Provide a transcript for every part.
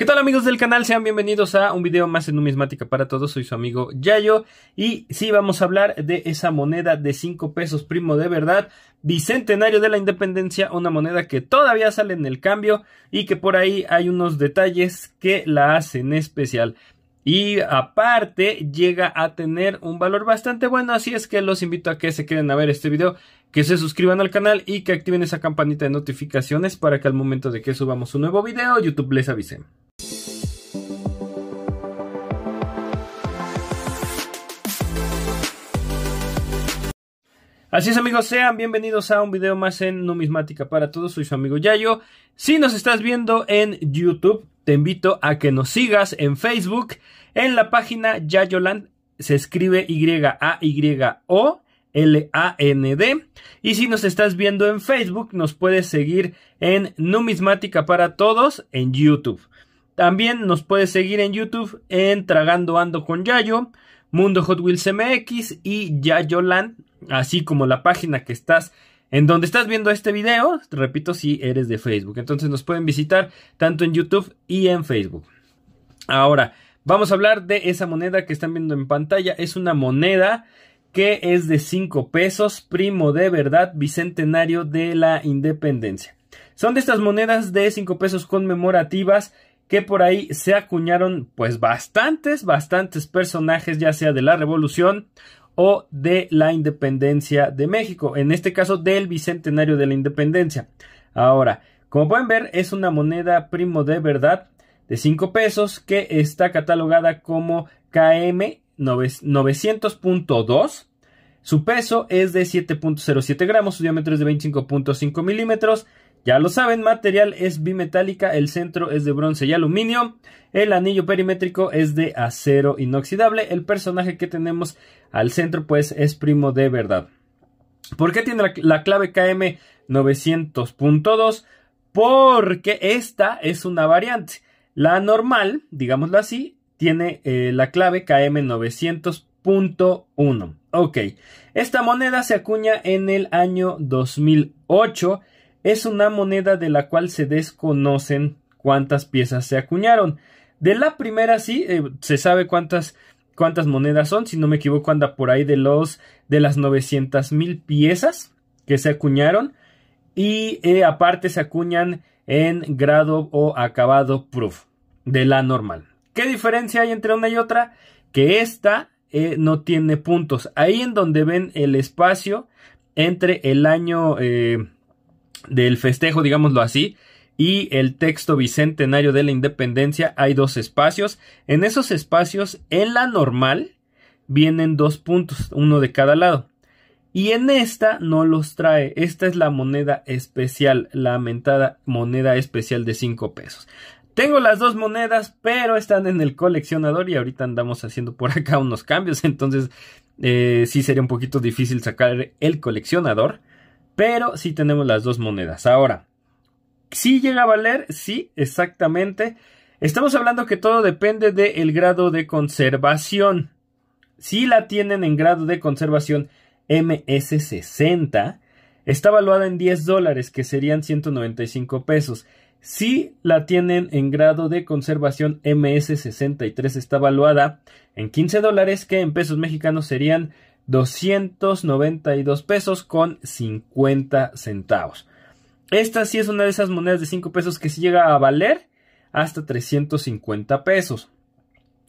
¿Qué tal amigos del canal? Sean bienvenidos a un video más en numismática para todos. Soy su amigo Yayo y sí vamos a hablar de esa moneda de 5 pesos primo de verdad, bicentenario de la independencia, una moneda que todavía sale en el cambio y que por ahí hay unos detalles que la hacen especial. Y aparte llega a tener un valor bastante bueno, así es que los invito a que se queden a ver este video, que se suscriban al canal y que activen esa campanita de notificaciones para que al momento de que subamos un nuevo video YouTube les avise. Así es amigos, sean bienvenidos a un video más en Numismática para todos, soy su amigo Yayo. Si nos estás viendo en YouTube, te invito a que nos sigas en Facebook, en la página Yayoland, se escribe Y-A-Y-O. L-A-N-D. Y si nos estás viendo en Facebook, nos puedes seguir en Numismática para Todos en YouTube. También nos puedes seguir en YouTube en Tragando Ando con Yayo, Mundo Hot Wheels MX y Yayoland así como la página que estás en donde estás viendo este video, repito si eres de Facebook. Entonces nos pueden visitar tanto en YouTube y en Facebook. Ahora, vamos a hablar de esa moneda que están viendo en pantalla. Es una moneda que es de 5 pesos, primo de verdad, bicentenario de la independencia. Son de estas monedas de 5 pesos conmemorativas que por ahí se acuñaron pues bastantes, bastantes personajes, ya sea de la revolución o de la independencia de México, en este caso del bicentenario de la independencia. Ahora, como pueden ver, es una moneda primo de verdad de 5 pesos que está catalogada como KM 900.2. Su peso es de 7.07 gramos, su diámetro es de 25.5 milímetros ya lo saben, material es bimetálica, el centro es de bronce y aluminio, el anillo perimétrico es de acero inoxidable, el personaje que tenemos al centro pues es primo de verdad. ¿Por qué tiene la clave KM 900.2? Porque esta es una variante. La normal, digámoslo así, tiene eh, la clave KM 900.1. Ok, esta moneda se acuña en el año 2008 es una moneda de la cual se desconocen cuántas piezas se acuñaron. De la primera sí, eh, se sabe cuántas, cuántas monedas son, si no me equivoco anda por ahí de, los, de las 900 mil piezas que se acuñaron y eh, aparte se acuñan en grado o acabado proof de la normal. ¿Qué diferencia hay entre una y otra? Que esta eh, no tiene puntos. Ahí en donde ven el espacio entre el año del festejo, digámoslo así, y el texto bicentenario de la independencia hay dos espacios. En esos espacios, en la normal, vienen dos puntos, uno de cada lado. Y en esta no los trae. Esta es la moneda especial, la mentada moneda especial de 5 pesos. Tengo las dos monedas, pero están en el coleccionador y ahorita andamos haciendo por acá unos cambios. Entonces, Si eh, sí sería un poquito difícil sacar el coleccionador. Pero sí tenemos las dos monedas. Ahora, ¿sí llega a valer? Sí, exactamente. Estamos hablando que todo depende del grado de conservación. Si la tienen en grado de conservación MS60, está evaluada en 10 dólares, que serían 195 pesos. Si la tienen en grado de conservación MS63, está evaluada en 15 dólares, que en pesos mexicanos serían 292 pesos con 50 centavos. Esta sí es una de esas monedas de 5 pesos que sí llega a valer hasta 350 pesos.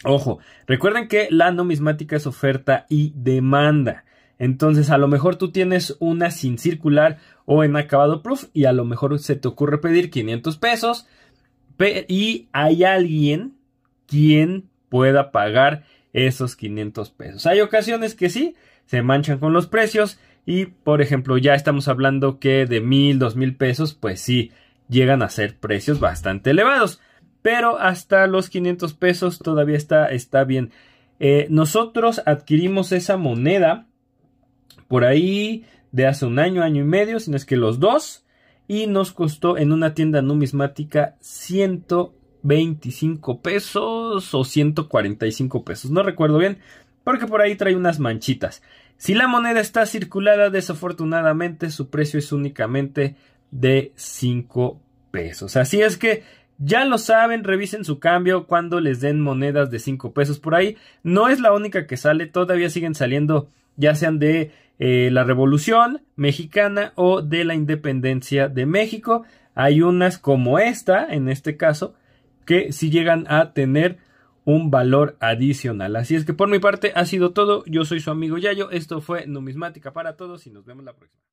Ojo, recuerden que la numismática es oferta y demanda. Entonces, a lo mejor tú tienes una sin circular o en acabado proof y a lo mejor se te ocurre pedir 500 pesos y hay alguien quien pueda pagar esos 500 pesos. Hay ocasiones que sí, se manchan con los precios y por ejemplo ya estamos hablando que de mil, dos mil pesos pues sí llegan a ser precios bastante elevados pero hasta los 500 pesos todavía está, está bien eh, nosotros adquirimos esa moneda por ahí de hace un año, año y medio, sino es que los dos y nos costó en una tienda numismática 125 pesos o 145 pesos, no recuerdo bien, porque por ahí trae unas manchitas. Si la moneda está circulada, desafortunadamente su precio es únicamente de 5 pesos. Así es que ya lo saben, revisen su cambio cuando les den monedas de 5 pesos por ahí. No es la única que sale, todavía siguen saliendo ya sean de eh, la Revolución Mexicana o de la Independencia de México. Hay unas como esta, en este caso, que si llegan a tener un valor adicional. Así es que por mi parte ha sido todo. Yo soy su amigo Yayo. Esto fue Numismática para Todos y nos vemos la próxima.